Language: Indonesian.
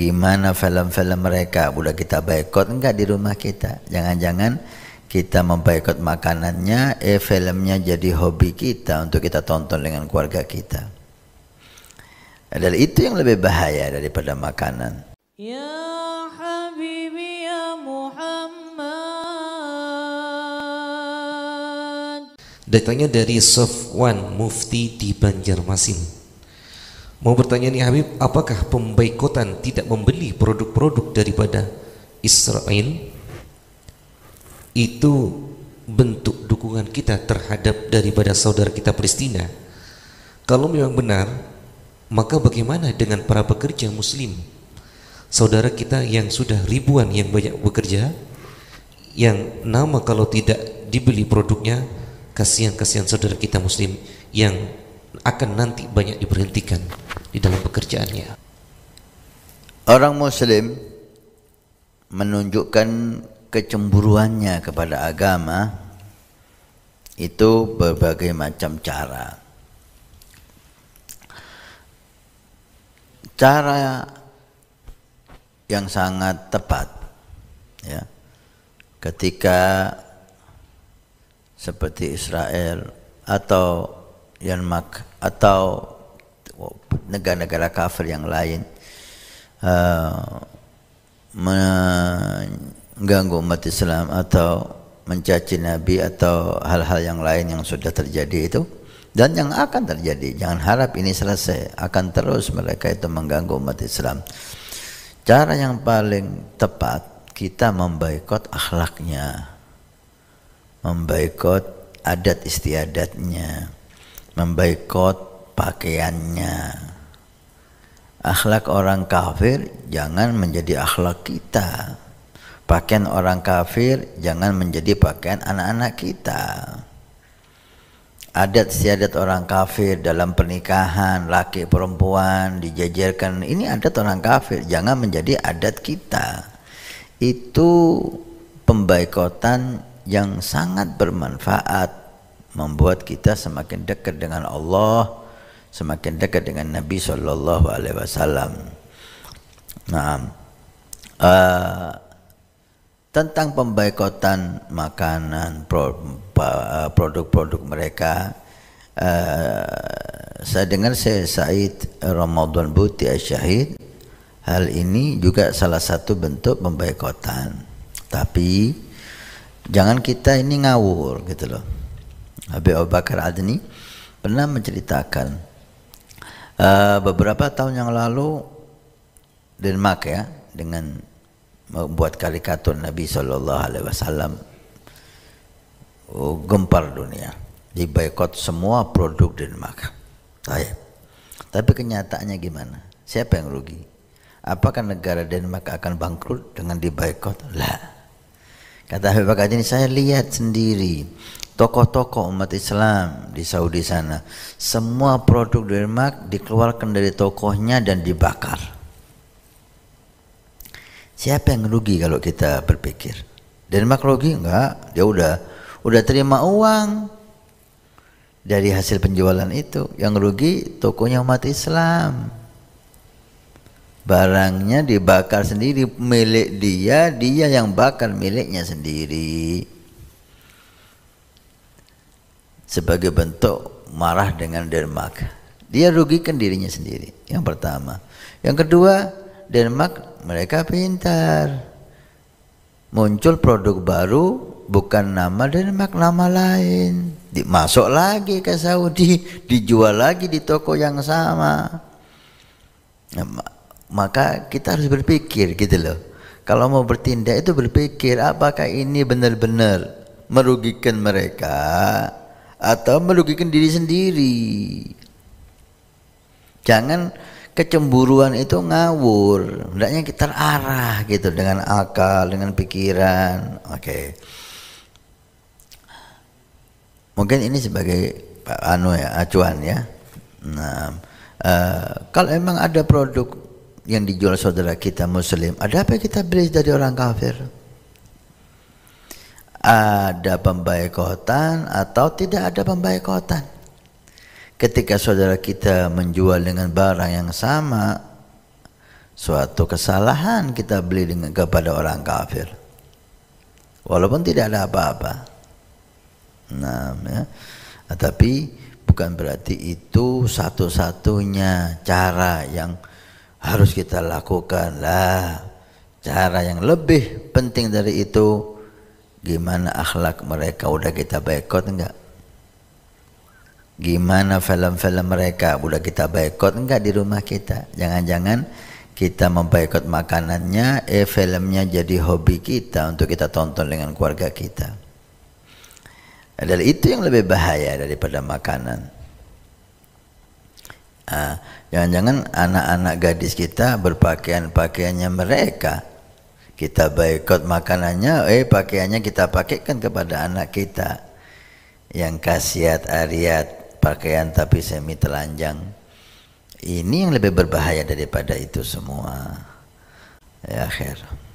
Gimana film-film mereka? Udah kita boykot enggak di rumah kita? Jangan-jangan kita memboikot makanannya, eh filmnya jadi hobi kita untuk kita tonton dengan keluarga kita. adalah itu yang lebih bahaya daripada makanan. Ya Habibi ya Muhammad. Datangnya dari Sofwan Mufti di Banjarmasin. Mau bertanya nih Habib, apakah pembaikotan tidak membeli produk-produk daripada Israel itu bentuk dukungan kita terhadap daripada saudara kita Palestina? Kalau memang benar, maka bagaimana dengan para pekerja muslim? Saudara kita yang sudah ribuan yang banyak bekerja yang nama kalau tidak dibeli produknya kasihan-kasihan saudara kita muslim yang akan nanti banyak diberhentikan di dalam pekerjaannya. Orang muslim menunjukkan kecemburuannya kepada agama itu berbagai macam cara. Cara yang sangat tepat ya. Ketika seperti Israel atau Yanmak atau negara-negara kafir yang lain uh, mengganggu umat Islam atau mencaci Nabi atau hal-hal yang lain yang sudah terjadi itu dan yang akan terjadi jangan harap ini selesai akan terus mereka itu mengganggu umat Islam cara yang paling tepat kita membaikot akhlaknya membaikot adat istiadatnya membaikot pakaiannya Akhlak orang kafir jangan menjadi akhlak kita. Pakaian orang kafir jangan menjadi pakaian anak-anak kita. Adat siadat orang kafir dalam pernikahan laki perempuan dijajarkan ini adat orang kafir jangan menjadi adat kita. Itu pembaikotan yang sangat bermanfaat membuat kita semakin dekat dengan Allah semakin dekat dengan Nabi Shallallahu Alaihi Wasallam. Nah, uh, tentang pembaikotan makanan ah, produk-produk mereka, uh, saya dengar saya Said Ramadan Buti Syahid, hal ini juga salah satu bentuk pembaikotan. Tapi jangan kita ini ngawur gitu loh. Habib Abu Bakar Adni pernah menceritakan Eh, beberapa tahun yang lalu Denmark ya dengan membuat karikatur Nabi Shallallahu Alaihi Wasallam oh, gempar dunia diboykot semua produk Denmark. Tapi, tapi kenyataannya gimana? Siapa yang rugi? Apakah negara Denmark akan bangkrut dengan diboykot? Lah. Kata Habib Bakar ini saya lihat sendiri tokoh-tokoh umat Islam di Saudi sana, semua produk Denmark dikeluarkan dari tokohnya dan dibakar. Siapa yang rugi kalau kita berpikir? Denmark rugi enggak? Dia udah udah terima uang dari hasil penjualan itu. Yang rugi tokohnya umat Islam. Barangnya dibakar sendiri milik dia, dia yang bakar miliknya sendiri sebagai bentuk marah dengan Denmark. Dia rugikan dirinya sendiri. Yang pertama. Yang kedua, Denmark mereka pintar. Muncul produk baru bukan nama Denmark, nama lain. dimasuk lagi ke Saudi, dijual lagi di toko yang sama. Nah, maka kita harus berpikir gitu loh. Kalau mau bertindak itu berpikir apakah ini benar-benar merugikan mereka atau merugikan diri sendiri. Jangan kecemburuan itu ngawur, hendaknya kita arah gitu dengan akal, dengan pikiran. Oke. Okay. Mungkin ini sebagai anu ya, acuan ya. Nah, uh, kalau emang ada produk yang dijual saudara kita muslim, ada apa kita beli dari orang kafir? ada pembaikotan atau tidak ada pembaikotan. Ketika saudara kita menjual dengan barang yang sama, suatu kesalahan kita beli dengan kepada orang kafir. Walaupun tidak ada apa-apa. Nah, ya. nah, tapi bukan berarti itu satu-satunya cara yang harus kita lakukan lah. Cara yang lebih penting dari itu Gimana akhlak mereka udah kita baikot enggak? Gimana film-film mereka udah kita baikot enggak di rumah kita? Jangan-jangan kita membaikot makanannya, eh filmnya jadi hobi kita untuk kita tonton dengan keluarga kita. Adalah itu yang lebih bahaya daripada makanan. Ah, jangan-jangan anak-anak gadis kita berpakaian pakaiannya mereka kita baikot makanannya, eh pakaiannya kita pakaikan kepada anak kita yang kasiat ariat pakaian tapi semi telanjang. Ini yang lebih berbahaya daripada itu semua. Ya akhir.